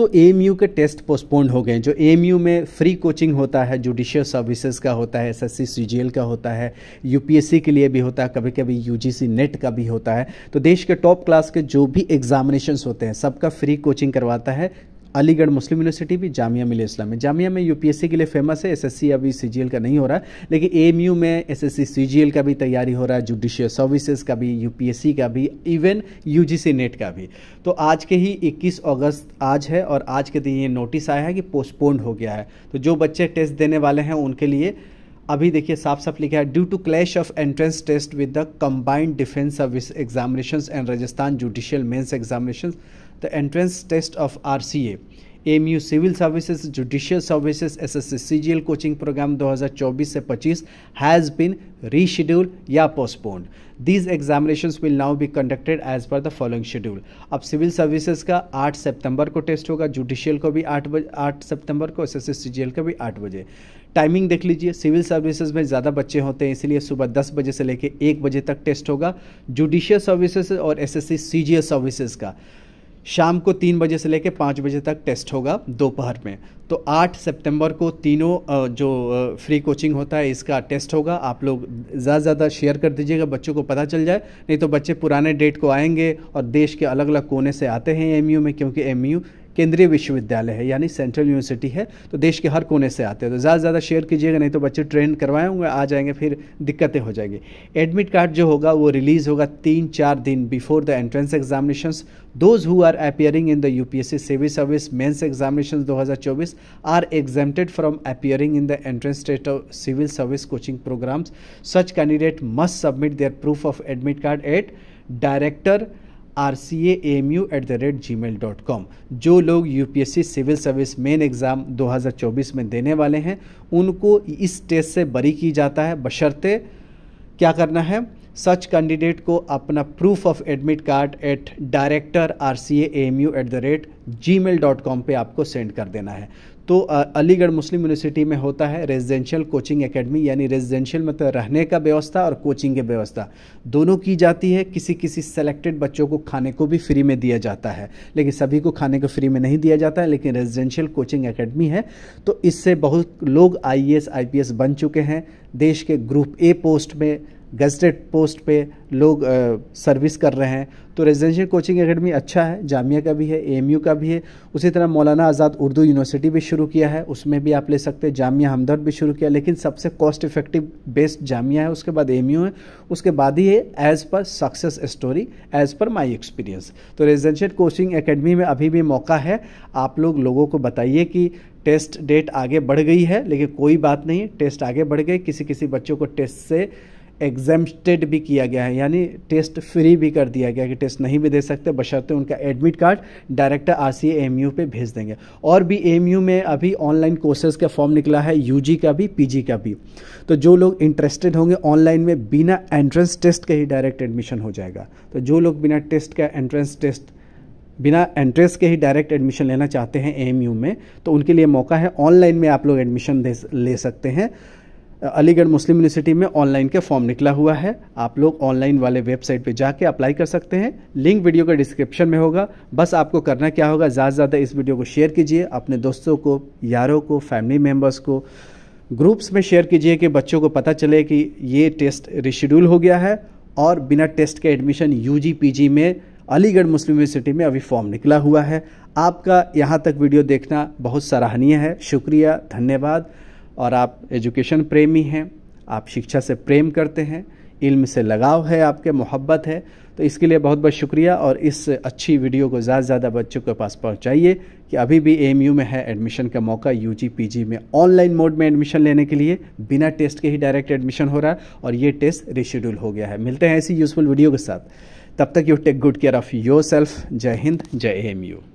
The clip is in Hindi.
दोस्तों ए के टेस्ट पोस्टपोन हो गए जो ए में फ्री कोचिंग होता है जुडिशियल सर्विसेज का होता है एस सीजीएल का होता है यूपीएससी के लिए भी होता है कभी कभी यूजीसी नेट का भी होता है तो देश के टॉप क्लास के जो भी एग्जामिनेशन होते हैं सबका फ्री कोचिंग करवाता है अलीगढ़ मुस्लिम यूनिवर्सिटी भी जामिया मिले इस्लाम जामिया में यूपीएससी के लिए फेमस है एसएससी अभी सीजीएल का नहीं हो रहा है लेकिन एएमयू में एसएससी सीजीएल का भी तैयारी हो रहा है जुडिशियल सर्विसेज का भी यूपीएससी का भी इवन यूजीसी नेट का भी तो आज के ही 21 अगस्त आज है और आज के दिन ये नोटिस आया है कि पोस्टपोन्ड हो गया है तो जो बच्चे टेस्ट देने वाले हैं उनके लिए अभी देखिए साफ साफ लिखा है due to clash of entrance test with the combined defence service examination and Rajasthan judicial mains examination the entrance test of R C A M U civil services judicial services S S C C G L coaching program 2024 से 25 हैज़ बिन रीशेड्यूल या postponed these examination will now be conducted as per the following schedule अब सिविल सर्विसेज का 8 सितंबर को टेस्ट होगा जुडिशियल को भी 8 बजे आठ सितंबर को S S C G L का भी 8 बजे टाइमिंग देख लीजिए सिविल सर्विसेज में ज़्यादा बच्चे होते हैं इसलिए सुबह 10 बजे से लेकर 1 बजे तक टेस्ट होगा जुडिशियल सर्विसेज और S S C C G L services का शाम को तीन बजे से लेकर पाँच बजे तक टेस्ट होगा दोपहर में तो आठ सितंबर को तीनों जो फ्री कोचिंग होता है इसका टेस्ट होगा आप लोग ज़्यादा से ज़्यादा शेयर कर दीजिएगा बच्चों को पता चल जाए नहीं तो बच्चे पुराने डेट को आएंगे और देश के अलग अलग कोने से आते हैं एम में क्योंकि एम केंद्रीय विश्वविद्यालय है यानी सेंट्रल यूनिवर्सिटी है तो देश के हर कोने से आते हैं तो ज़्यादा से ज़्यादा शेयर कीजिएगा नहीं तो बच्चे ट्रेन करवाए होंगे आ जाएंगे फिर दिक्कतें हो जाएंगी एडमिट कार्ड जो होगा वो रिलीज़ होगा तीन चार दिन before the entrance examination those who are appearing in the U P S C civil service mains examination चौबीस are exempted from appearing in the entrance state of civil service coaching programs such candidate must submit their proof of admit card at director R C M U at the rate Gmail dot com जो लोग U P S C civil service main exam 2024 में देने वाले हैं उनको इस टेस्ट से बरी की जाता है बशर्ते क्या करना है सच कैंडिडेट को अपना proof of admit card at director R C M U at the rate Gmail dot com पर आपको सेंड कर देना है तो अलीगढ़ मुस्लिम यूनिवर्सिटी में होता है रेजिडेंशियल कोचिंग एकेडमी यानी रेजिडेंशियल मतलब तो रहने का व्यवस्था और कोचिंग की व्यवस्था दोनों की जाती है किसी किसी सेलेक्टेड बच्चों को खाने को भी फ्री में दिया जाता है लेकिन सभी को खाने को फ्री में नहीं दिया जाता है लेकिन रेजिडेंशियल कोचिंग एकेडमी है तो इससे बहुत लोग आई एस बन चुके हैं देश के ग्रुप ए पोस्ट में गजटेड पोस्ट पे लोग आ, सर्विस कर रहे हैं तो रेजिडेंशियल कोचिंग अकेडमी अच्छा है जामिया का भी है ए का भी है उसी तरह मौलाना आज़ाद उर्दू यूनिवर्सिटी भी शुरू किया है उसमें भी आप ले सकते हैं जामिया हमदर्द भी शुरू किया लेकिन सबसे कॉस्ट इफेक्टिव बेस्ड जामिया है उसके बाद ए है उसके बाद ही है as per success story as per my experience तो रेजिडेंशियल कोचिंग अकेडमी में अभी भी मौका है आप लोग लोगों को बताइए कि टेस्ट डेट आगे बढ़ गई है लेकिन कोई बात नहीं टेस्ट आगे बढ़ गए किसी किसी बच्चों को टेस्ट से एग्जामस्टेड भी किया गया है यानी टेस्ट फ्री भी कर दिया गया कि टेस्ट नहीं भी दे सकते बशर्ते उनका admit card direct R C M U पर भेज देंगे और भी एम यू में अभी ऑनलाइन कोर्सेज का फॉर्म निकला है यू जी का भी पी जी का भी तो जो लोग इंटरेस्टेड होंगे ऑनलाइन में बिना एंट्रेंस टेस्ट के ही डायरेक्ट एडमिशन हो जाएगा तो जो लोग बिना टेस्ट का एंट्रेंस टेस्ट बिना एंट्रेंस के ही डायरेक्ट एडमिशन लेना चाहते हैं ए में तो उनके लिए मौका है ऑनलाइन में आप लोग एडमिशन ले सकते हैं अलीगढ़ मुस्लिम यूनिवर्सिटी में ऑनलाइन का फॉर्म निकला हुआ है आप लोग ऑनलाइन वाले वेबसाइट पे जाके अप्लाई कर सकते हैं लिंक वीडियो के डिस्क्रिप्शन में होगा बस आपको करना क्या होगा ज़्यादा से ज़्यादा इस वीडियो को शेयर कीजिए अपने दोस्तों को यारों को फैमिली मेम्बर्स को ग्रुप्स में शेयर कीजिए कि बच्चों को पता चले कि ये टेस्ट रिशेड्यूल हो गया है और बिना टेस्ट के एडमिशन यू जी में अलीगढ़ मुस्लिम यूनिवर्सिटी में अभी फॉर्म निकला हुआ है आपका यहाँ तक वीडियो देखना बहुत सराहनीय है शुक्रिया धन्यवाद और आप एजुकेशन प्रेमी हैं आप शिक्षा से प्रेम करते हैं इल्म से लगाव है आपके मोहब्बत है तो इसके लिए बहुत बहुत शुक्रिया और इस अच्छी वीडियो को ज़्यादा से ज़्यादा बच्चों के पास पहुंचाइए कि अभी भी ए में है एडमिशन का मौका यू जी पी जी में ऑनलाइन मोड में एडमिशन लेने के लिए बिना टेस्ट के ही डायरेक्ट एडमिशन हो रहा है और ये टेस्ट रिशेड्यूल हो गया है मिलते हैं ऐसी यूज़फुल वीडियो के साथ तब तक you take good care of yourself जय हिंद जय एम यू